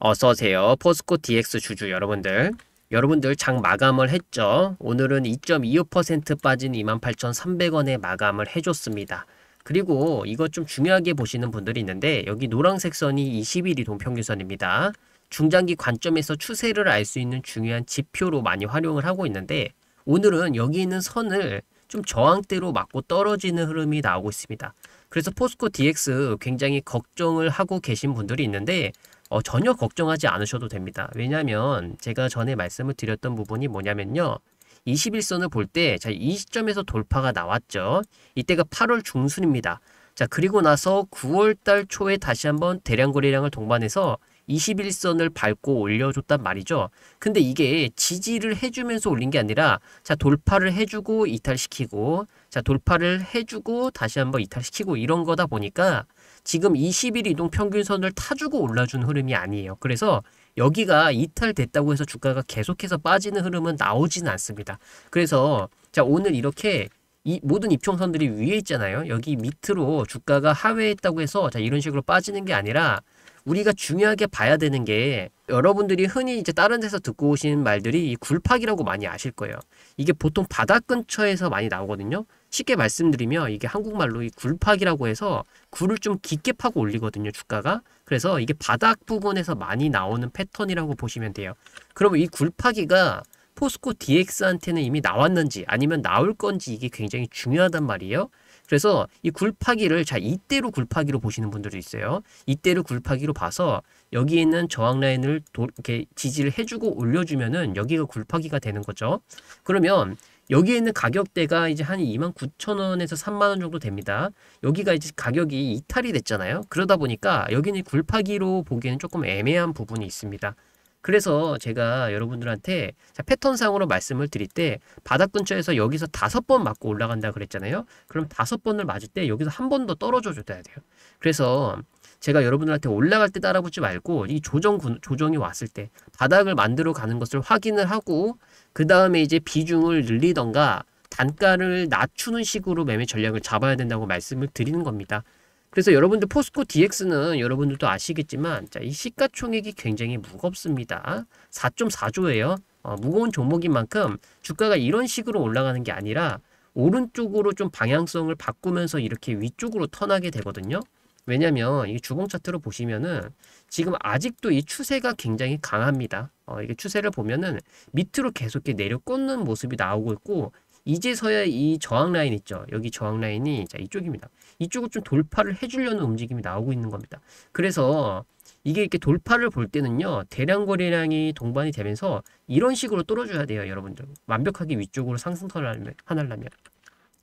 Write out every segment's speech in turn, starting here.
어서오세요. 포스코 DX 주주 여러분들. 여러분들 장 마감을 했죠. 오늘은 2.25% 빠진 28,300원에 마감을 해줬습니다. 그리고 이것 좀 중요하게 보시는 분들이 있는데 여기 노란색 선이 20일 이동 평균선입니다. 중장기 관점에서 추세를 알 수 있는 중요한 지표로 많이 활용을 하고 있는데 오늘은 여기 있는 선을 좀 저항대로 맞고 떨어지는 흐름이 나오고 있습니다. 그래서 포스코 DX 굉장히 걱정을 하고 계신 분들이 있는데 어, 전혀 걱정하지 않으셔도 됩니다. 왜냐하면 제가 전에 말씀을 드렸던 부분이 뭐냐면요. 21선을 볼때 자, 이 시점에서 돌파가 나왔죠. 이때가 8월 중순입니다. 자, 그리고 나서 9월달 초에 다시 한번 대량 거래량을 동반해서 21선을 밟고 올려줬단 말이죠. 근데 이게 지지를 해주면서 올린 게 아니라 자 돌파를 해주고 이탈시키고 자 돌파를 해주고 다시 한번 이탈시키고 이런 거다 보니까 지금 20일 이동 평균선을 타주고 올라준 흐름이 아니에요. 그래서 여기가 이탈됐다고 해서 주가가 계속해서 빠지는 흐름은 나오지는 않습니다. 그래서 자 오늘 이렇게 이 모든 입평선들이 위에 있잖아요. 여기 밑으로 주가가 하회했다고 해서 자 이런 식으로 빠지는 게 아니라 우리가 중요하게 봐야 되는 게 여러분들이 흔히 이제 다른 데서 듣고 오신 말들이 굴팍이라고 많이 아실 거예요. 이게 보통 바닥 근처에서 많이 나오거든요. 쉽게 말씀드리면 이게 한국말로 이 굴팍이라고 해서 굴을 좀 깊게 파고 올리거든요 주가가 그래서 이게 바닥 부분에서 많이 나오는 패턴이라고 보시면 돼요 그러면 이 굴파기가 포스코 DX한테는 이미 나왔는지 아니면 나올 건지 이게 굉장히 중요하단 말이에요 그래서 이 굴파기를 자 이때로 굴파기로 보시는 분들도 있어요. 이때로 굴파기로 봐서 여기 있는 저항 라인을 도, 이렇게 지지를 해주고 올려주면은 여기가 굴파기가 되는 거죠. 그러면 여기에 있는 가격대가 이제 한 2만 9천 원에서 3만 원 정도 됩니다. 여기가 이제 가격이 이탈이 됐잖아요. 그러다 보니까 여기는 굴파기로 보기에는 조금 애매한 부분이 있습니다. 그래서 제가 여러분들한테 패턴상으로 말씀을 드릴 때 바닥 근처에서 여기서 다섯 번 맞고 올라간다 그랬잖아요. 그럼 다섯 번을 맞을 때 여기서 한 번 더 떨어져 줘야 돼요. 그래서 제가 여러분들한테 올라갈 때 따라붙지 말고 이 조정 조정이 왔을 때 바닥을 만들어 가는 것을 확인을 하고 그 다음에 이제 비중을 늘리던가 단가를 낮추는 식으로 매매 전략을 잡아야 된다고 말씀을 드리는 겁니다. 그래서 여러분들 포스코 DX는 여러분들도 아시겠지만 자, 이 시가총액이 굉장히 무겁습니다. 4.4조예요. 어, 무거운 종목인 만큼 주가가 이런 식으로 올라가는 게 아니라 오른쪽으로 좀 방향성을 바꾸면서 이렇게 위쪽으로 턴하게 되거든요. 왜냐면 이 주봉 차트로 보시면은 지금 아직도 이 추세가 굉장히 강합니다. 어, 이게 추세를 보면은 밑으로 계속 이렇게 내려꽂는 모습이 나오고 있고 이제서야 이 저항 라인 있죠. 여기 저항 라인이 자 이쪽입니다. 이쪽을 좀 돌파를 해주려는 움직임이 나오고 있는 겁니다. 그래서 이게 이렇게 돌파를 볼 때는요. 대량 거래량이 동반이 되면서 이런 식으로 떨어져야 돼요. 여러분들. 완벽하게 위쪽으로 상승선을 하려면.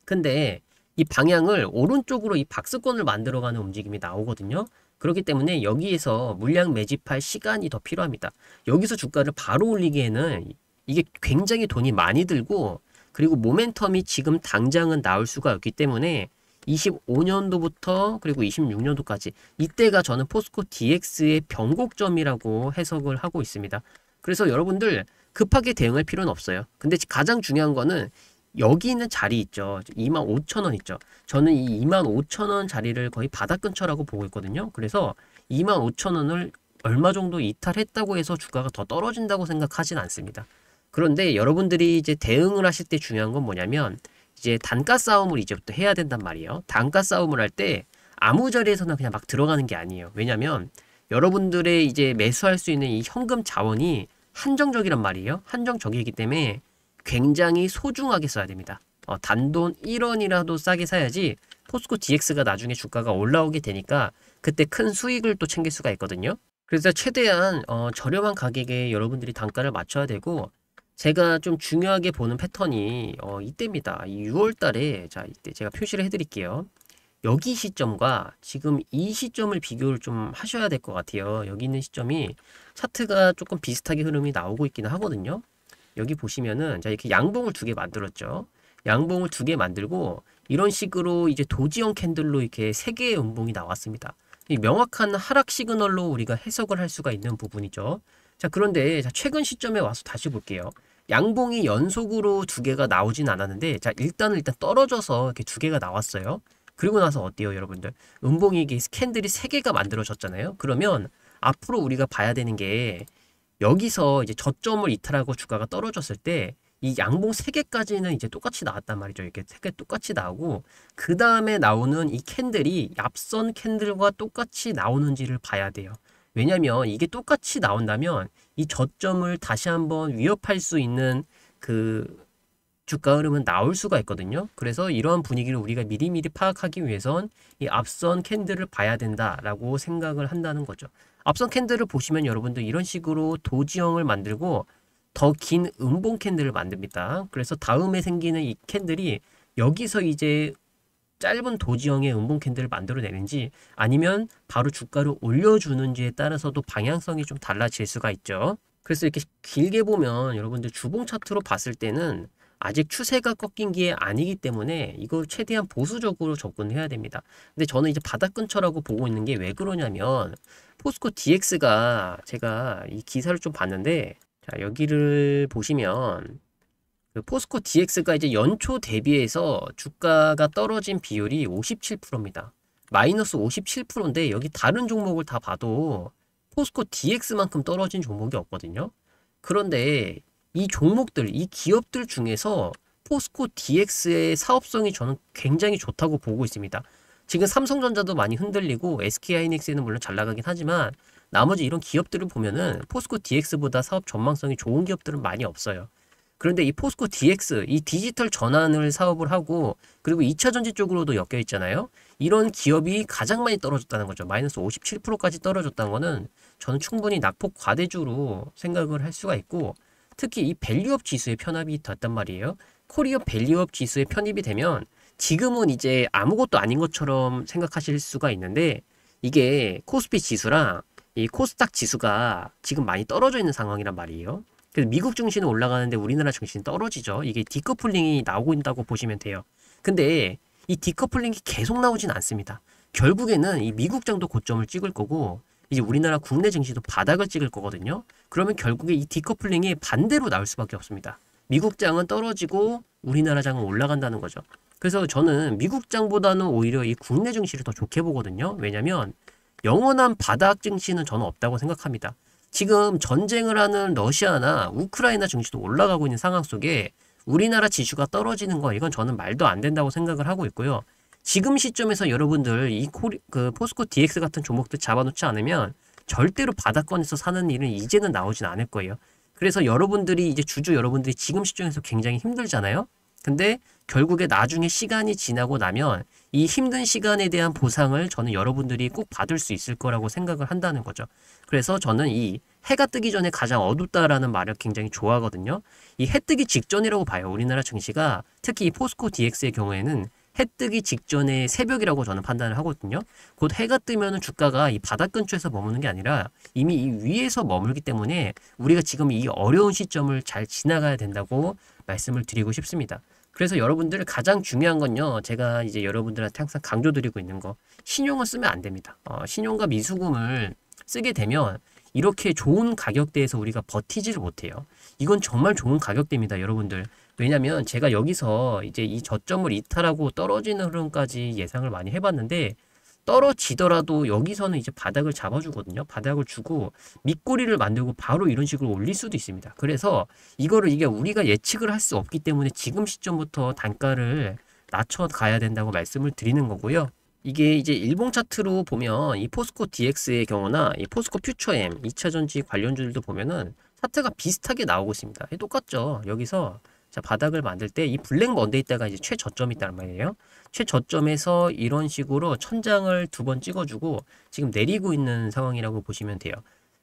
근데 이 방향을 오른쪽으로 이 박스권을 만들어가는 움직임이 나오거든요. 그렇기 때문에 여기에서 물량 매집할 시간이 더 필요합니다. 여기서 주가를 바로 올리기에는 이게 굉장히 돈이 많이 들고 그리고 모멘텀이 지금 당장은 나올 수가 없기 때문에 25년도부터 그리고 26년도까지 이때가 저는 포스코 DX의 변곡점이라고 해석을 하고 있습니다. 그래서 여러분들 급하게 대응할 필요는 없어요. 근데 가장 중요한 거는 여기 있는 자리 있죠. 25,000원 있죠. 저는 이 25,000원 자리를 거의 바닥 근처라고 보고 있거든요. 그래서 25,000원을 얼마 정도 이탈했다고 해서 주가가 더 떨어진다고 생각하진 않습니다. 그런데 여러분들이 이제 대응을 하실 때 중요한 건 뭐냐면 이제 단가 싸움을 이제부터 해야 된단 말이에요. 단가 싸움을 할 때 아무 자리에서나 그냥 막 들어가는 게 아니에요. 왜냐면 여러분들의 이제 매수할 수 있는 이 현금 자원이 한정적이란 말이에요. 한정적이기 때문에 굉장히 소중하게 써야 됩니다. 어, 단돈 1원이라도 싸게 사야지 포스코 DX가 나중에 주가가 올라오게 되니까 그때 큰 수익을 또 챙길 수가 있거든요. 그래서 최대한 어, 저렴한 가격에 여러분들이 단가를 맞춰야 되고 제가 좀 중요하게 보는 패턴이 어, 이때입니다. 6월 달에 자 이때 제가 표시를 해드릴게요. 여기 시점과 지금 이 시점을 비교를 좀 하셔야 될 것 같아요. 여기 있는 시점이 차트가 조금 비슷하게 흐름이 나오고 있기는 하거든요. 여기 보시면은 자 이렇게 양봉을 두 개 만들었죠. 양봉을 두 개 만들고 이런 식으로 이제 도지형 캔들로 이렇게 세 개의 음봉이 나왔습니다. 명확한 하락 시그널로 우리가 해석을 할 수가 있는 부분이죠. 자 그런데 자, 최근 시점에 와서 다시 볼게요. 양봉이 연속으로 두 개가 나오진 않았는데 자 일단은 일단 떨어져서 이렇게 두 개가 나왔어요. 그리고 나서 어때요 여러분들? 음봉이 이게 캔들이 세 개가 만들어졌잖아요. 그러면 앞으로 우리가 봐야 되는 게 여기서 이제 저점을 이탈하고 주가가 떨어졌을 때 이 양봉 세개까지는 이제 똑같이 나왔단 말이죠. 이렇게 세 개 똑같이 나오고 그 다음에 나오는 이 캔들이 앞선 캔들과 똑같이 나오는지를 봐야 돼요. 왜냐면 이게 똑같이 나온다면 이 저점을 다시 한번 위협할 수 있는 그 주가 흐름은 나올 수가 있거든요. 그래서 이러한 분위기를 우리가 미리미리 파악하기 위해선 이 앞선 캔들을 봐야 된다라고 생각을 한다는 거죠. 앞선 캔들을 보시면 여러분들 이런 식으로 도지형을 만들고 더 긴 음봉 캔들을 만듭니다. 그래서 다음에 생기는 이 캔들이 여기서 이제 짧은 도지형의 음봉 캔들을 만들어내는지 아니면 바로 주가를 올려주는지에 따라서도 방향성이 좀 달라질 수가 있죠. 그래서 이렇게 길게 보면 여러분들 주봉 차트로 봤을 때는 아직 추세가 꺾인 게 아니기 때문에 이걸 최대한 보수적으로 접근해야 됩니다. 근데 저는 이제 바닥 근처라고 보고 있는 게 왜 그러냐면 포스코 DX가 제가 이 기사를 좀 봤는데 자 여기를 보시면 그 포스코 DX가 이제 연초 대비해서 주가가 떨어진 비율이 57%입니다. 마이너스 57%인데 여기 다른 종목을 다 봐도 포스코 DX만큼 떨어진 종목이 없거든요. 그런데 이 종목들, 이 기업들 중에서 포스코 DX의 사업성이 저는 굉장히 좋다고 보고 있습니다. 지금 삼성전자도 많이 흔들리고 SK하이닉스는 물론 잘 나가긴 하지만 나머지 이런 기업들을 보면은 포스코 DX보다 사업 전망성이 좋은 기업들은 많이 없어요. 그런데 이 포스코 DX, 이 디지털 전환을 사업을 하고 그리고 2차 전지 쪽으로도 엮여 있잖아요. 이런 기업이 가장 많이 떨어졌다는 거죠. 마이너스 57%까지 떨어졌다는 거는 저는 충분히 낙폭 과대주로 생각을 할 수가 있고 특히 이 밸류업 지수의 편합이 됐단 말이에요. 코리어 밸류업 지수의 편입이 되면 지금은 이제 아무것도 아닌 것처럼 생각하실 수가 있는데 이게 코스피 지수랑 이 코스닥 지수가 지금 많이 떨어져 있는 상황이란 말이에요. 그래서 미국 증시는 올라가는데 우리나라 증시는 떨어지죠. 이게 디커플링이 나오고 있다고 보시면 돼요. 근데 이 디커플링이 계속 나오진 않습니다. 결국에는 이 미국 장도 고점을 찍을 거고 이제 우리나라 국내 증시도 바닥을 찍을 거거든요. 그러면 결국에 이 디커플링이 반대로 나올 수밖에 없습니다. 미국 장은 떨어지고 우리나라 장은 올라간다는 거죠. 그래서 저는 미국장보다는 오히려 이 국내 증시를 더 좋게 보거든요. 왜냐면 영원한 바닥 증시는 저는 없다고 생각합니다. 지금 전쟁을 하는 러시아나 우크라이나 증시도 올라가고 있는 상황 속에 우리나라 지수가 떨어지는 거 이건 저는 말도 안 된다고 생각을 하고 있고요. 지금 시점에서 여러분들 이 코리, 그 포스코 DX 같은 종목들 잡아놓지 않으면 절대로 바닥권에서 사는 일은 이제는 나오진 않을 거예요. 그래서 여러분들이 이제 주주 여러분들이 지금 시점에서 굉장히 힘들잖아요. 근데 결국에 나중에 시간이 지나고 나면 이 힘든 시간에 대한 보상을 저는 여러분들이 꼭 받을 수 있을 거라고 생각을 한다는 거죠. 그래서 저는 이 해가 뜨기 전에 가장 어둡다라는 말을 굉장히 좋아하거든요. 이 해 뜨기 직전이라고 봐요. 우리나라 증시가 특히 이 포스코 DX의 경우에는 해 뜨기 직전의 새벽이라고 저는 판단을 하거든요. 곧 해가 뜨면 주가가 이 바닥 근처에서 머무는 게 아니라 이미 이 위에서 머물기 때문에 우리가 지금 이 어려운 시점을 잘 지나가야 된다고 말씀을 드리고 싶습니다. 그래서 여러분들 가장 중요한 건요. 제가 이제 여러분들한테 항상 강조드리고 있는 거 신용을 쓰면 안 됩니다. 어, 신용과 미수금을 쓰게 되면 이렇게 좋은 가격대에서 우리가 버티지를 못해요. 이건 정말 좋은 가격대입니다. 여러분들 왜냐면 제가 여기서 이제 이 저점을 이탈하고 떨어지는 흐름까지 예상을 많이 해봤는데 떨어지더라도 여기서는 이제 바닥을 잡아주거든요. 바닥을 주고 밑꼬리를 만들고 바로 이런 식으로 올릴 수도 있습니다. 그래서 이거를 이게 우리가 예측을 할 수 없기 때문에 지금 시점부터 단가를 낮춰가야 된다고 말씀을 드리는 거고요. 이게 이제 일봉 차트로 보면 이 포스코 DX의 경우나 이 포스코 퓨처엠 2차전지 관련주들도 보면은 차트가 비슷하게 나오고 있습니다. 똑같죠. 여기서 자, 바닥을 만들 때 이 블랙 먼데이따가 이제 최저점이 있단 말이에요. 최저점에서 이런 식으로 천장을 두 번 찍어주고 지금 내리고 있는 상황이라고 보시면 돼요.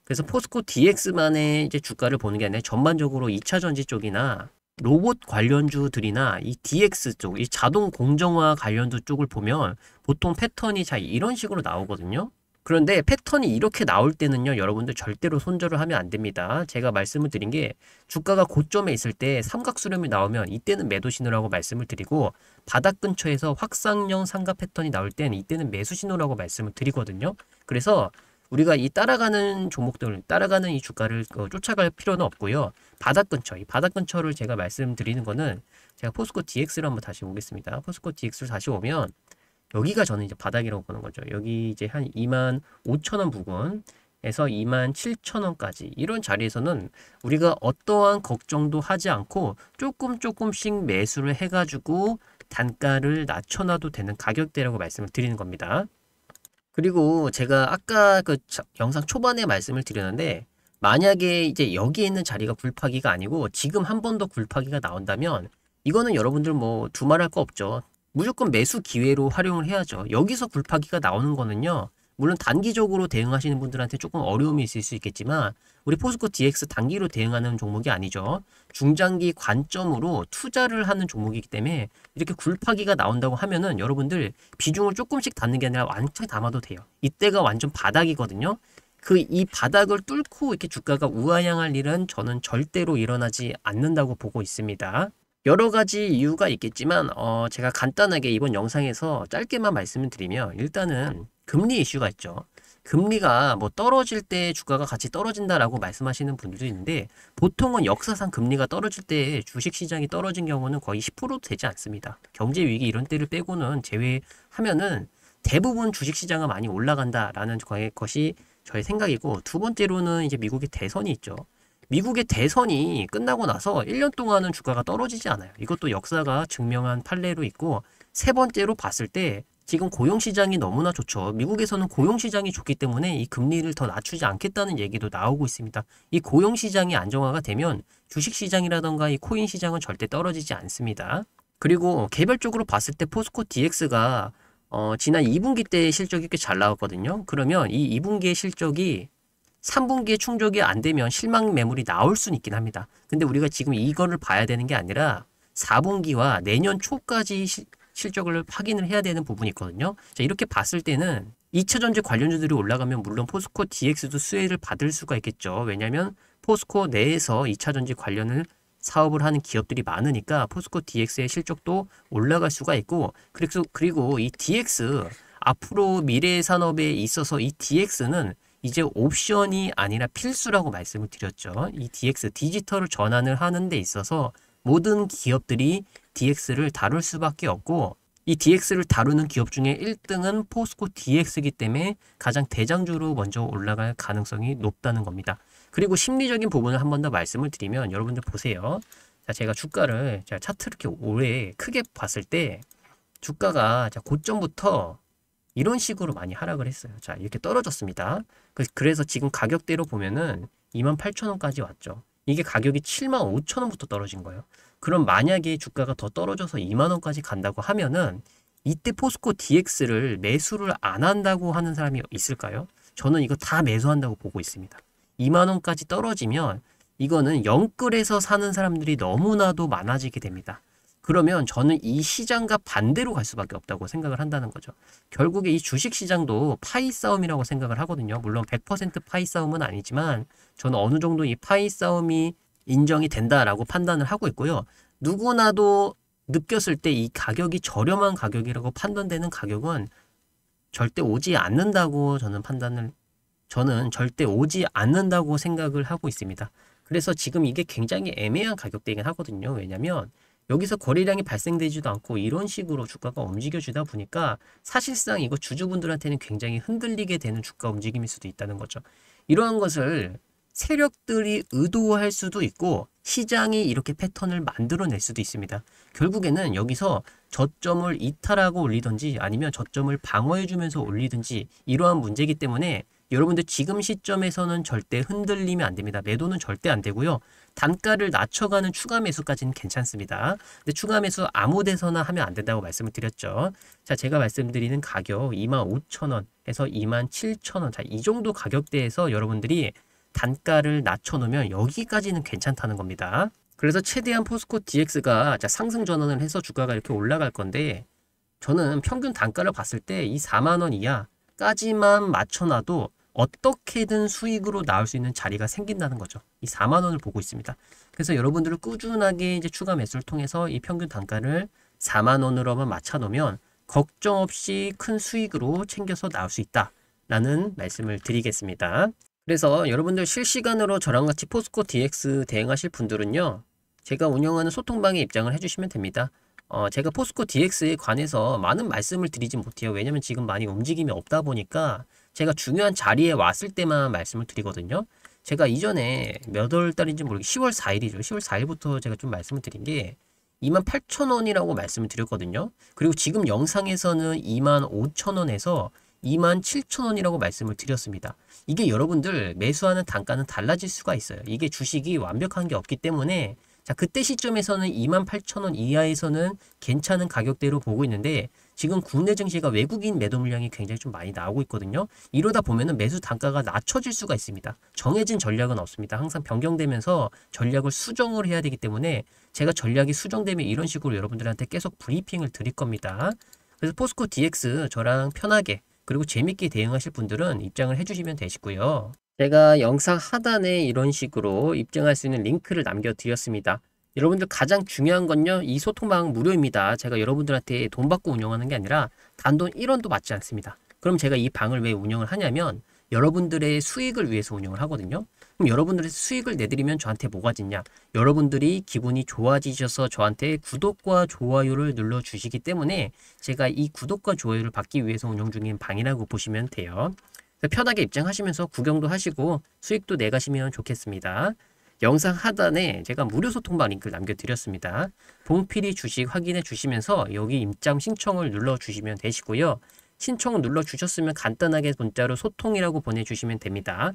그래서 포스코 DX만의 이제 주가를 보는 게 아니라 전반적으로 2차 전지 쪽이나 로봇 관련주들이나 이 DX 쪽, 이 자동 공정화 관련주 쪽을 보면 보통 패턴이 자 이런 식으로 나오거든요. 그런데 패턴이 이렇게 나올 때는요 여러분들 절대로 손절을 하면 안 됩니다 제가 말씀을 드린 게 주가가 고점에 있을 때 삼각수렴이 나오면 이때는 매도 신호라고 말씀을 드리고 바닥 근처에서 확상형 삼각 패턴이 나올 때는 이때는 매수 신호라고 말씀을 드리거든요 그래서 우리가 이 따라가는 종목들 따라가는 이 주가를 어, 쫓아갈 필요는 없고요 바닥 근처 이 바닥 근처를 제가 말씀드리는 거는 제가 포스코 DX를 한번 다시 보겠습니다 포스코 DX를 다시 오면 여기가 저는 이제 바닥이라고 보는 거죠. 여기 이제 한 2만 5천 원 부근 에서 2만 7천 원까지 이런 자리에서는 우리가 어떠한 걱정도 하지 않고 조금 조금씩 매수를 해가지고 단가를 낮춰놔도 되는 가격대라고 말씀을 드리는 겁니다. 그리고 제가 아까 그 영상 초반에 말씀을 드렸는데 만약에 이제 여기에 있는 자리가 굴파기가 아니고 지금 한 번 더 굴파기가 나온다면 이거는 여러분들 뭐 두말할 거 없죠. 무조건 매수 기회로 활용을 해야죠. 여기서 굴파기가 나오는 거는요. 물론 단기적으로 대응하시는 분들한테 조금 어려움이 있을 수 있겠지만 우리 포스코 DX 단기로 대응하는 종목이 아니죠. 중장기 관점으로 투자를 하는 종목이기 때문에 이렇게 굴파기가 나온다고 하면은 여러분들 비중을 조금씩 닫는 게 아니라 완전 담아도 돼요. 이때가 완전 바닥이거든요. 그 이 바닥을 뚫고 이렇게 주가가 우아향할 일은 저는 절대로 일어나지 않는다고 보고 있습니다. 여러 가지 이유가 있겠지만 어, 제가 간단하게 이번 영상에서 짧게만 말씀을 드리면 일단은 네. 금리 이슈가 있죠. 금리가 뭐 떨어질 때 주가가 같이 떨어진다라고 말씀하시는 분들도 있는데 보통은 역사상 금리가 떨어질 때 주식시장이 떨어진 경우는 거의 10%도 되지 않습니다. 경제 위기 이런 때를 빼고는 제외하면은 대부분 주식시장은 많이 올라간다라는 것이 저의 생각이고 두 번째로는 이제 미국의 대선이 있죠. 미국의 대선이 끝나고 나서 1년 동안은 주가가 떨어지지 않아요. 이것도 역사가 증명한 판례로 있고 세 번째로 봤을 때 지금 고용시장이 너무나 좋죠. 미국에서는 고용시장이 좋기 때문에 이 금리를 더 낮추지 않겠다는 얘기도 나오고 있습니다. 이 고용시장이 안정화가 되면 주식시장이라던가 이 코인시장은 절대 떨어지지 않습니다. 그리고 개별적으로 봤을 때 포스코 DX가 어, 지난 2분기 때 실적이 꽤 잘 나왔거든요. 그러면 이 2분기의 실적이 3분기에 충족이 안 되면 실망 매물이 나올 수는 있긴 합니다. 근데 우리가 지금 이거를 봐야 되는 게 아니라 4분기와 내년 초까지 시, 실적을 확인을 해야 되는 부분이 있거든요. 자, 이렇게 봤을 때는 2차 전지 관련주들이 올라가면 물론 포스코 DX도 수혜를 받을 수가 있겠죠. 왜냐하면 포스코 내에서 2차 전지 관련을 사업을 하는 기업들이 많으니까 포스코 DX의 실적도 올라갈 수가 있고 그리고, 이 DX 앞으로 미래 산업에 있어서 이 DX는 이제 옵션이 아니라 필수라고 말씀을 드렸죠. 이 DX 디지털을 전환을 하는 데 있어서 모든 기업들이 DX를 다룰 수밖에 없고 이 DX를 다루는 기업 중에 1등은 포스코 DX이기 때문에 가장 대장주로 먼저 올라갈 가능성이 높다는 겁니다. 그리고 심리적인 부분을 한 번 더 말씀을 드리면 여러분들 보세요. 자, 제가 주가를 자, 차트를 이렇게 오래 크게 봤을 때 주가가 자, 고점부터 이런 식으로 많이 하락을 했어요. 자 이렇게 떨어졌습니다. 그, 그래서 지금 가격대로 보면은 28,000원까지 왔죠. 이게 가격이 75,000원부터 떨어진 거예요. 그럼 만약에 주가가 더 떨어져서 2만원까지 간다고 하면은 이때 포스코 DX를 매수를 안 한다고 하는 사람이 있을까요? 저는 이거 다 매수한다고 보고 있습니다. 2만원까지 떨어지면 이거는 영끌에서 사는 사람들이 너무나도 많아지게 됩니다. 그러면 저는 이 시장과 반대로 갈 수밖에 없다고 생각을 한다는 거죠. 결국에 이 주식 시장도 파이 싸움이라고 생각을 하거든요. 물론 100% 파이 싸움은 아니지만 저는 어느 정도 이 파이 싸움이 인정이 된다라고 판단을 하고 있고요. 누구나도 느꼈을 때 이 가격이 저렴한 가격이라고 판단되는 가격은 절대 오지 않는다고 저는 판단을 저는 절대 오지 않는다고 생각을 하고 있습니다. 그래서 지금 이게 굉장히 애매한 가격대이긴 하거든요. 왜냐면 여기서 거래량이 발생되지도 않고 이런 식으로 주가가 움직여주다 보니까 사실상 이거 주주분들한테는 굉장히 흔들리게 되는 주가 움직임일 수도 있다는 거죠. 이러한 것을 세력들이 의도할 수도 있고 시장이 이렇게 패턴을 만들어낼 수도 있습니다. 결국에는 여기서 저점을 이탈하고 올리든지 아니면 저점을 방어해주면서 올리든지 이러한 문제이기 때문에 여러분들 지금 시점에서는 절대 흔들리면 안 됩니다. 매도는 절대 안 되고요. 단가를 낮춰가는 추가 매수까지는 괜찮습니다. 근데 추가 매수 아무 데서나 하면 안 된다고 말씀을 드렸죠. 자, 제가 말씀드리는 가격 25,000원에서 27,000원. 자, 이 정도 가격대에서 여러분들이 단가를 낮춰놓으면 여기까지는 괜찮다는 겁니다. 그래서 최대한 포스코 DX가 자, 상승 전환을 해서 주가가 이렇게 올라갈 건데 저는 평균 단가를 봤을 때 이 4만원 이하까지만 맞춰놔도 어떻게든 수익으로 나올 수 있는 자리가 생긴다는 거죠. 이 4만 원을 보고 있습니다. 그래서 여러분들을 꾸준하게 이제 추가 매수를 통해서 이 평균 단가를 4만 원으로만 맞춰 놓으면 걱정 없이 큰 수익으로 챙겨서 나올 수 있다라는 말씀을 드리겠습니다. 그래서 여러분들 실시간으로 저랑 같이 포스코 DX 대행하실 분들은요. 제가 운영하는 소통방에 입장을 해주시면 됩니다. 어, 제가 포스코 DX에 관해서 많은 말씀을 드리진 못해요. 왜냐면 지금 많이 움직임이 없다 보니까 제가 중요한 자리에 왔을 때만 말씀을 드리거든요. 제가 이전에 몇 월 달인지 모르겠 10월 4일이죠. 10월 4일부터 제가 좀 말씀을 드린 게 28,000원이라고 말씀을 드렸거든요. 그리고 지금 영상에서는 25,000원에서 27,000원이라고 말씀을 드렸습니다. 이게 여러분들 매수하는 단가는 달라질 수가 있어요. 이게 주식이 완벽한 게 없기 때문에 자 그때 시점에서는 28,000원 이하에서는 괜찮은 가격대로 보고 있는데 지금 국내 증시가 외국인 매도 물량이 굉장히 좀 많이 나오고 있거든요. 이러다 보면은 매수 단가가 낮춰질 수가 있습니다. 정해진 전략은 없습니다. 항상 변경되면서 전략을 수정을 해야 되기 때문에 제가 전략이 수정되면 이런 식으로 여러분들한테 계속 브리핑을 드릴 겁니다. 그래서 포스코 DX 저랑 편하게 그리고 재밌게 대응하실 분들은 입장을 해주시면 되시고요. 제가 영상 하단에 이런 식으로 입증할 수 있는 링크를 남겨드렸습니다. 여러분들 가장 중요한 건요. 이 소통방 무료입니다. 제가 여러분들한테 돈 받고 운영하는 게 아니라 단돈 1원도 받지 않습니다. 그럼 제가 이 방을 왜 운영을 하냐면 여러분들의 수익을 위해서 운영을 하거든요. 그럼 여러분들의 수익을 내드리면 저한테 뭐가 짓냐? 여러분들이 기분이 좋아지셔서 저한테 구독과 좋아요를 눌러주시기 때문에 제가 이 구독과 좋아요를 받기 위해서 운영 중인 방이라고 보시면 돼요. 편하게 입장하시면서 구경도 하시고 수익도 내가시면 좋겠습니다. 영상 하단에 제가 무료 소통방 링크를 남겨드렸습니다. 봉필이 주식 확인해 주시면서 여기 입장 신청을 눌러주시면 되시고요. 신청 눌러주셨으면 간단하게 문자로 소통이라고 보내주시면 됩니다.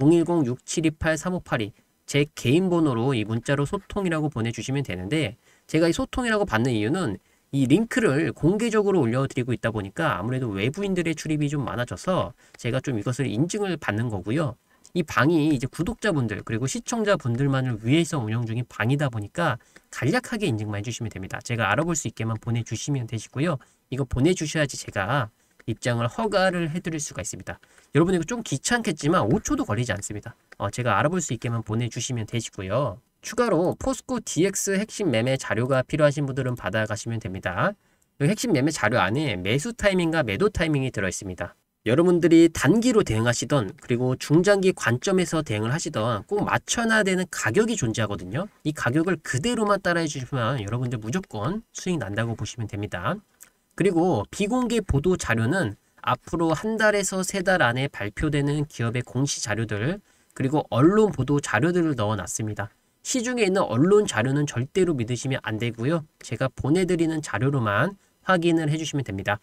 010-6728-3582 제 개인 번호로 이 문자로 소통이라고 보내주시면 되는데 제가 이 소통이라고 받는 이유는 이 링크를 공개적으로 올려드리고 있다 보니까 아무래도 외부인들의 출입이 좀 많아져서 제가 좀 이것을 인증을 받는 거고요. 이 방이 이제 구독자분들 그리고 시청자분들만을 위해서 운영 중인 방이다 보니까 간략하게 인증만 해주시면 됩니다. 제가 알아볼 수 있게만 보내주시면 되시고요. 이거 보내주셔야지 제가 입장을 허가를 해드릴 수가 있습니다. 여러분 이거 좀 귀찮겠지만 5초도 걸리지 않습니다. 어, 제가 알아볼 수 있게만 보내주시면 되시고요. 추가로 포스코 DX 핵심 매매 자료가 필요하신 분들은 받아가시면 됩니다. 이 그 핵심 매매 자료 안에 매수 타이밍과 매도 타이밍이 들어있습니다. 여러분들이 단기로 대응하시던 그리고 중장기 관점에서 대응을 하시던 꼭 맞춰놔야 되는 가격이 존재하거든요. 이 가격을 그대로만 따라해 주시면 여러분들 무조건 수익 난다고 보시면 됩니다. 그리고 비공개 보도 자료는 앞으로 한 달에서 세 달 안에 발표되는 기업의 공시 자료들 그리고 언론 보도 자료들을 넣어놨습니다. 시중에 있는 언론 자료는 절대로 믿으시면 안 되고요. 제가 보내드리는 자료로만 확인을 해주시면 됩니다.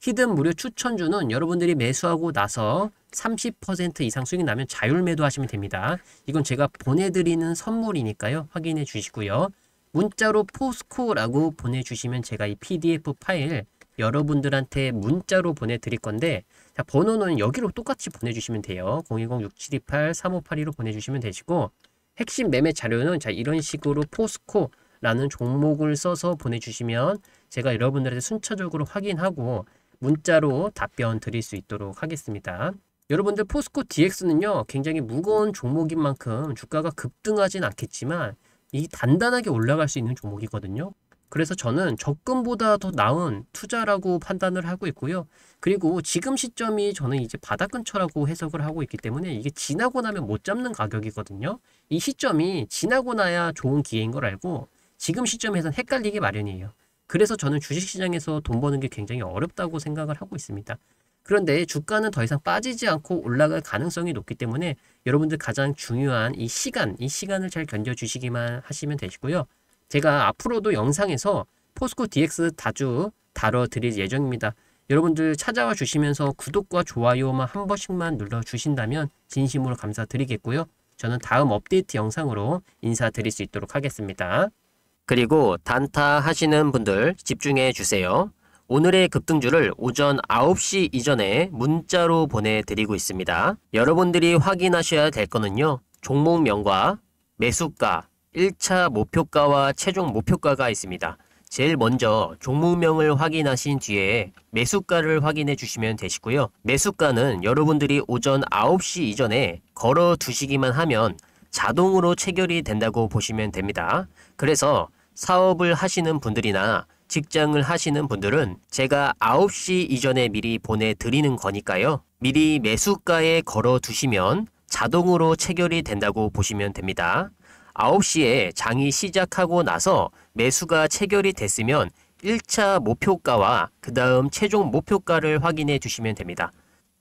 히든 무료 추천주는 여러분들이 매수하고 나서 30% 이상 수익이 나면 자율 매도하시면 됩니다. 이건 제가 보내드리는 선물이니까요. 확인해 주시고요. 문자로 포스코라고 보내주시면 제가 이 PDF 파일 여러분들한테 문자로 보내드릴 건데 번호는 여기로 똑같이 보내주시면 돼요. 0 2 0 6 7 2 8 3 5 8 2로 보내주시면 되시고 핵심 매매 자료는 자 이런 식으로 포스코라는 종목을 써서 보내주시면 제가 여러분들한테 순차적으로 확인하고 문자로 답변 드릴 수 있도록 하겠습니다. 여러분들 포스코 DX는요 굉장히 무거운 종목인 만큼 주가가 급등하진 않겠지만 이 단단하게 올라갈 수 있는 종목이거든요. 그래서 저는 적금보다 더 나은 투자라고 판단을 하고 있고요. 그리고 지금 시점이 저는 이제 바닥 근처라고 해석을 하고 있기 때문에 이게 지나고 나면 못 잡는 가격이거든요. 이 시점이 지나고 나야 좋은 기회인 걸 알고 지금 시점에선 헷갈리기 마련이에요. 그래서 저는 주식시장에서 돈 버는 게 굉장히 어렵다고 생각을 하고 있습니다. 그런데 주가는 더 이상 빠지지 않고 올라갈 가능성이 높기 때문에 여러분들 가장 중요한 이 시간, 이 시간을 잘 견뎌주시기만 하시면 되시고요. 제가 앞으로도 영상에서 포스코 DX 다주 다뤄드릴 예정입니다. 여러분들 찾아와 주시면서 구독과 좋아요만 한 번씩만 눌러주신다면 진심으로 감사드리겠고요. 저는 다음 업데이트 영상으로 인사드릴 수 있도록 하겠습니다. 그리고 단타 하시는 분들 집중해 주세요. 오늘의 급등주를 오전 9시 이전에 문자로 보내드리고 있습니다. 여러분들이 확인하셔야 될 거는요. 종목명과 매수가, 1차 목표가와 최종 목표가가 있습니다. 제일 먼저 종목명을 확인하신 뒤에 매수가를 확인해 주시면 되시고요. 매수가는 여러분들이 오전 9시 이전에 걸어 두시기만 하면 자동으로 체결이 된다고 보시면 됩니다. 그래서 사업을 하시는 분들이나 직장을 하시는 분들은 제가 9시 이전에 미리 보내드리는 거니까요. 미리 매수가에 걸어 두시면 자동으로 체결이 된다고 보시면 됩니다. 9시에 장이 시작하고 나서 매수가 체결이 됐으면 1차 목표가와 그 다음 최종 목표가를 확인해 주시면 됩니다.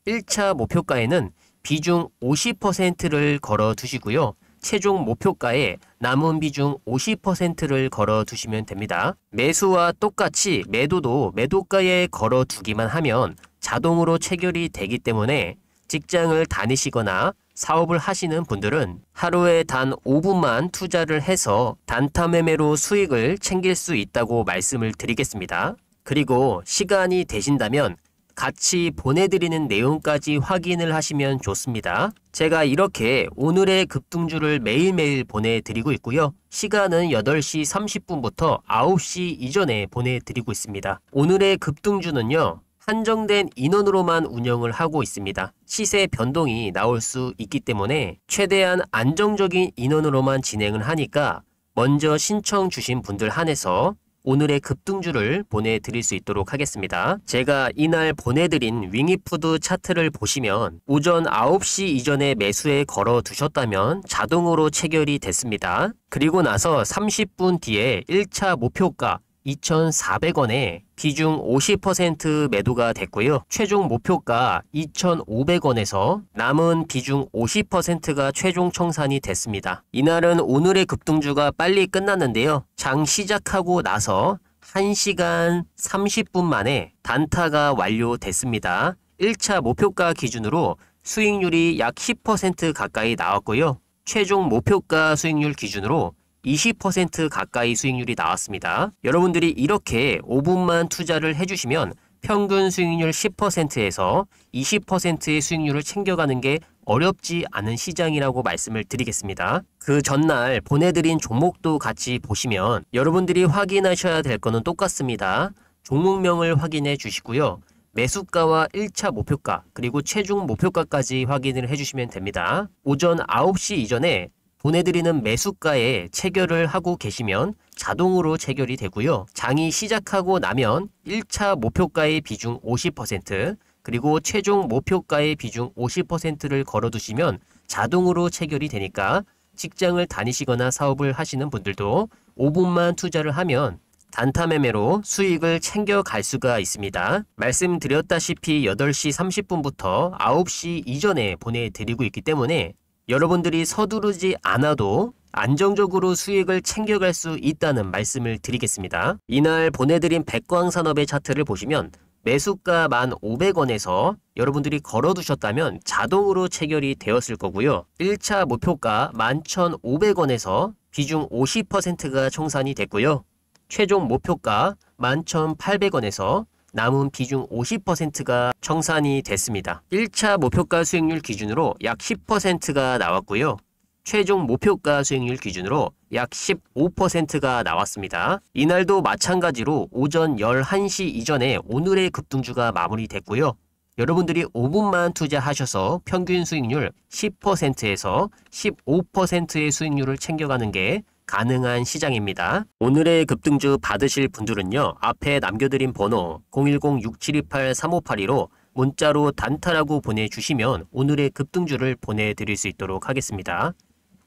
1차 목표가에는 비중 50%를 걸어 두시고요. 최종 목표가에 남은 비중 50%를 걸어 두시면 됩니다. 매수와 똑같이 매도도 매도가에 걸어 두기만 하면 자동으로 체결이 되기 때문에 직장을 다니시거나 사업을 하시는 분들은 하루에 단 5분만 투자를 해서 단타 매매로 수익을 챙길 수 있다고 말씀을 드리겠습니다. 그리고 시간이 되신다면 같이 보내드리는 내용까지 확인을 하시면 좋습니다. 제가 이렇게 오늘의 급등주를 매일매일 보내드리고 있고요. 시간은 8시 30분부터 9시 이전에 보내드리고 있습니다. 오늘의 급등주는요. 한정된 인원으로만 운영을 하고 있습니다. 시세 변동이 나올 수 있기 때문에 최대한 안정적인 인원으로만 진행을 하니까 먼저 신청 주신 분들 한해서 오늘의 급등주를 보내드릴 수 있도록 하겠습니다. 제가 이날 보내드린 윙이푸드 차트를 보시면 오전 9시 이전에 매수에 걸어두셨다면 자동으로 체결이 됐습니다. 그리고 나서 30분 뒤에 1차 목표가 2,400원에 비중 50% 매도가 됐고요. 최종 목표가 2,500원에서 남은 비중 50%가 최종 청산이 됐습니다. 이날은 오늘의 급등주가 빨리 끝났는데요. 장 시작하고 나서 1시간 30분 만에 단타가 완료됐습니다. 1차 목표가 기준으로 수익률이 약 10% 가까이 나왔고요. 최종 목표가 수익률 기준으로 20% 가까이 수익률이 나왔습니다. 여러분들이 이렇게 5분만 투자를 해주시면 평균 수익률 10%에서 20%의 수익률을 챙겨가는 게 어렵지 않은 시장이라고 말씀을 드리겠습니다. 그 전날 보내드린 종목도 같이 보시면 여러분들이 확인하셔야 될 거는 똑같습니다. 종목명을 확인해 주시고요. 매수가와 1차 목표가 그리고 최종 목표가까지 확인을 해주시면 됩니다. 오전 9시 이전에 보내드리는 매수가에 체결을 하고 계시면 자동으로 체결이 되고요. 장이 시작하고 나면 1차 목표가의 비중 50% 그리고 최종 목표가의 비중 50%를 걸어두시면 자동으로 체결이 되니까 직장을 다니시거나 사업을 하시는 분들도 5분만 투자를 하면 단타 매매로 수익을 챙겨갈 수가 있습니다. 말씀드렸다시피 8시 30분부터 9시 이전에 보내드리고 있기 때문에 여러분들이 서두르지 않아도 안정적으로 수익을 챙겨갈 수 있다는 말씀을 드리겠습니다. 이날 보내드린 백광산업의 차트를 보시면 매수가 1,500원에서 여러분들이 걸어두셨다면 자동으로 체결이 되었을 거고요. 1차 목표가 11,500원에서 비중 50%가 청산이 됐고요. 최종 목표가 11,800원에서 남은 비중 50%가 청산이 됐습니다. 1차 목표가 수익률 기준으로 약 10%가 나왔고요. 최종 목표가 수익률 기준으로 약 15%가 나왔습니다. 이날도 마찬가지로 오전 11시 이전에 오늘의 급등주가 마무리됐고요. 여러분들이 5분만 투자하셔서 평균 수익률 10%에서 15%의 수익률을 챙겨가는 게 가능한 시장입니다. 오늘의 급등주 받으실 분들은요. 앞에 남겨드린 번호 010-6728-3582로 문자로 단타라고 보내주시면 오늘의 급등주를 보내드릴 수 있도록 하겠습니다.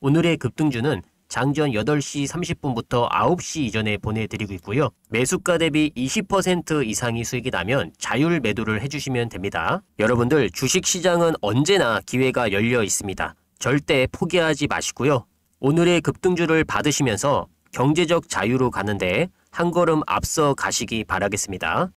오늘의 급등주는 장전 8시 30분부터 9시 이전에 보내드리고 있고요. 매수가 대비 20% 이상이 수익이 나면 자율 매도를 해주시면 됩니다. 여러분들 주식시장은 언제나 기회가 열려 있습니다. 절대 포기하지 마시고요. 오늘의 급등주를 받으시면서 경제적 자유로 가는데 한 걸음 앞서 가시기 바라겠습니다.